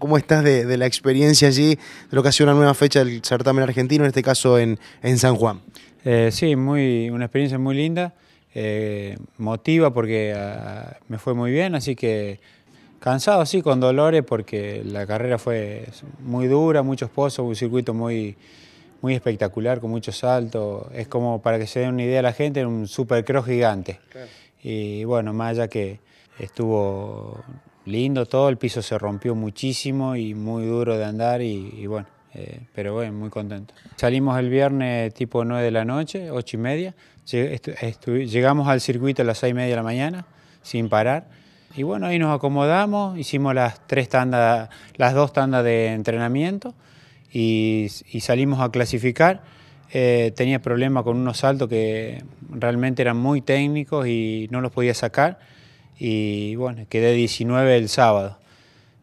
¿Cómo estás de, la experiencia allí, de lo que ha sido una nueva fecha del certamen argentino, en este caso en, San Juan? Eh, sí, muy, una experiencia muy linda, eh, motiva porque ah, me fue muy bien, así que cansado, sí, con dolores, porque la carrera fue muy dura, muchos pozos, un circuito muy, muy espectacular, con muchos saltos. Es como para que se den una idea a la gente, un supercross gigante. Y bueno, más allá que estuvo lindo todo, el piso se rompió muchísimo y muy duro de andar y, bueno, eh, pero bueno, muy contento. Salimos el viernes tipo 9 de la noche, 8 y media, llegamos al circuito a las 6 y media de la mañana, sin parar, y bueno, ahí nos acomodamos, hicimos las, tres tandas, las dos tandas de entrenamiento y, salimos a clasificar. Eh, tenía problemas con unos saltos que realmente eran muy técnicos y no los podía sacar y bueno, quedé 19 el sábado.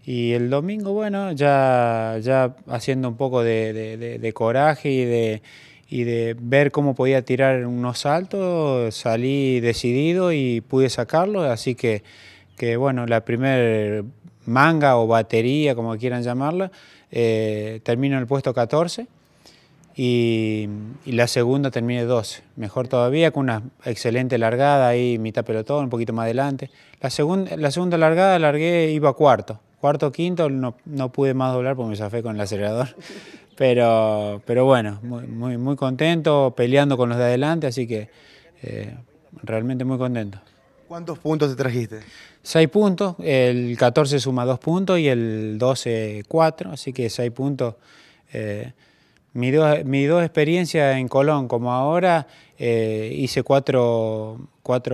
Y el domingo, bueno, ya, ya haciendo un poco de, coraje y de, de ver cómo podía tirar unos saltos, salí decidido y pude sacarlo, así que, que bueno, la primer manga o batería, como quieran llamarla, terminó eh, termino en el puesto 14 y, la segunda terminé 12. Mejor todavía, con una excelente largada ahí, mitad pelotón, un poquito más adelante. La, segunda la segunda largada largué, iba cuarto. Cuarto, quinto, no, pude más doblar porque me zafé con el acelerador. Pero, pero bueno, muy, muy, contento, peleando con los de adelante, así que eh, realmente muy contento. ¿Cuántos puntos te trajiste? Seis puntos, el 14 suma dos puntos y el 12 4, así que seis puntos. Eh, mi dos, experiencias en Colón, como ahora, eh, hice cuatro,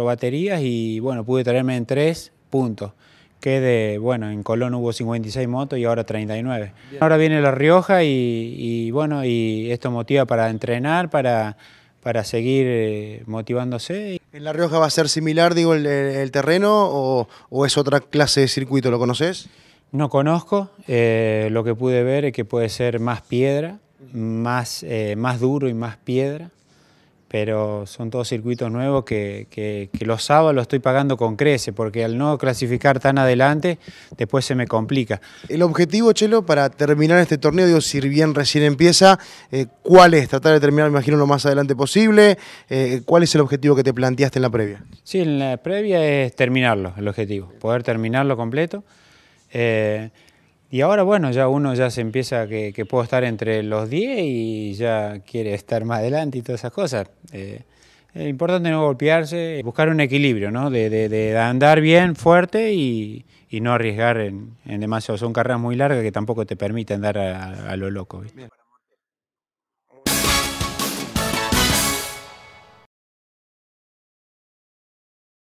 baterías y bueno, pude traerme en tres puntos. Que bueno, en Colón hubo 56 motos y ahora 39. Ahora viene La Rioja y, bueno, y esto motiva para entrenar, para, para seguir eh, motivándose. ¿En La Rioja va a ser similar, digo, el, terreno o, es otra clase de circuito? ¿Lo conoces? No conozco, eh, lo que pude ver es que puede ser más piedra, más, eh, más duro y más piedra, pero son todos circuitos nuevos que, los sábados los estoy pagando con crece, porque al no clasificar tan adelante, después se me complica. El objetivo, Chelo, para terminar este torneo, digo, si bien recién empieza, eh, ¿cuál es? Tratar de terminar, me imagino, lo más adelante posible. Eh, ¿Cuál es el objetivo que te planteaste en la previa? Sí, en la previa es terminarlo, el objetivo, poder terminarlo completo. Y ahora, bueno, ya uno ya se empieza que, puedo estar entre los 10 y ya quiere estar más adelante y todas esas cosas. Eh, es importante no golpearse, buscar un equilibrio, ¿no? De, andar bien, fuerte y, no arriesgar en, en demasiado. Son carreras muy largas que tampoco te permiten dar a, lo loco.